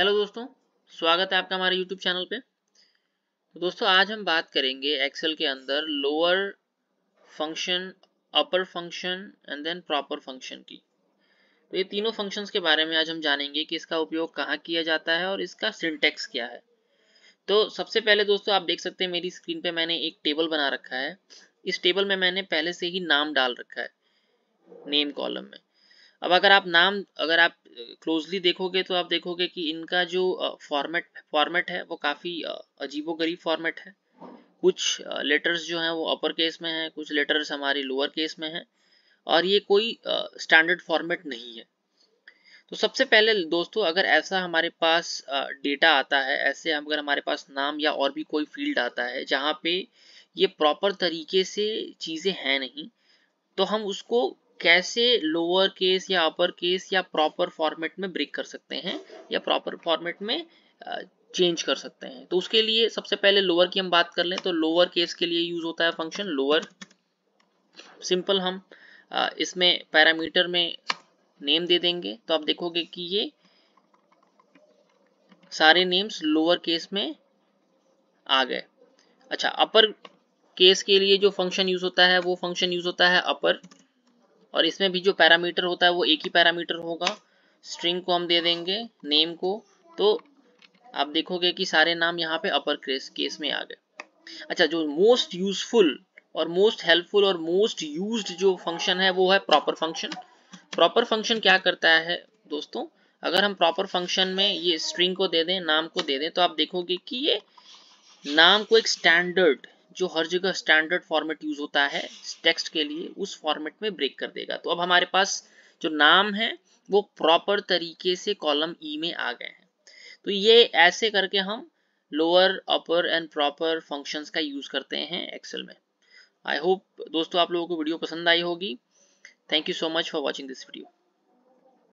hello दोस्तों स्वागत है आपका हमारे यूट्यूब चैनल पे तो दोस्तों आज हम बात करेंगे एक्सेल के अंदर lower function upper function and then proper function की तो ये तीनों फंक्शंस के बारे में आज हम जानेंगे कि इसका उपयोग कहाँ किया जाता है और इसका सिंटेक्स क्या है तो सबसे पहले दोस्तों आप देख सकते हैं मेरी स्क्रीन पर मैंने एक टेबल बना रखा है इस टेबल में मैंने पहले से ही नाम डाल रखा है नेम कॉलम में अब अगर आप नाम अगर आप क्लोजली देखोगे तो आप देखोगे कि इनका जो फॉर्मेट फॉर्मेट है वो काफ़ी अजीबोगरीब फॉर्मेट है कुछ लेटर्स जो हैं वो अपर केस में हैं कुछ लेटर्स हमारी लोअर केस में हैं और ये कोई स्टैंडर्ड फॉर्मेट नहीं है तो सबसे पहले दोस्तों अगर ऐसा हमारे पास डेटा आता है ऐसे अगर हमारे पास नाम या और भी कोई फील्ड आता है जहाँ पे ये प्रॉपर तरीके से चीज़ें हैं नहीं तो हम उसको कैसे लोअर केस या अपर केस या प्रॉपर फॉर्मेट में ब्रेक कर सकते हैं या प्रॉपर फॉर्मेट में चेंज कर सकते हैं तो उसके लिए सबसे पहले लोअर की हम बात कर लें तो लोअर केस के लिए यूज होता है फंक्शन लोअर सिंपल हम इसमें पैरामीटर में नेम दे देंगे तो आप देखोगे कि ये सारे नेम्स लोअर केस में आ गए अच्छा अपर केस के लिए जो फंक्शन यूज होता है वो फंक्शन यूज होता है अपर और इसमें भी जो पैरामीटर होता है वो एक ही पैरामीटर होगा स्ट्रिंग को हम दे देंगे नेम को तो आप देखोगे कि सारे नाम यहाँ पे अपर केस केस में आ गए अच्छा जो मोस्ट यूजफुल और मोस्ट हेल्पफुल और मोस्ट यूज्ड जो फंक्शन है वो है प्रॉपर फंक्शन प्रॉपर फंक्शन क्या करता है दोस्तों अगर हम प्रॉपर फंक्शन में ये स्ट्रिंग को दे दें नाम को दे दें तो आप देखोगे कि ये नाम को एक स्टैंडर्ड जो हर जगह स्टैंडर्ड फॉर्मेट यूज होता है टेक्स्ट के लिए उस फॉर्मेट में ब्रेक कर देगा तो अब हमारे पास जो नाम है वो प्रॉपर तरीके से कॉलम ई e में आ गए हैं तो ये ऐसे करके हम lower upper and proper functions का यूज करते हैं एक्सेल में आई होप दोस्तों आप लोगों को वीडियो पसंद आई होगी thank you so much for watching this video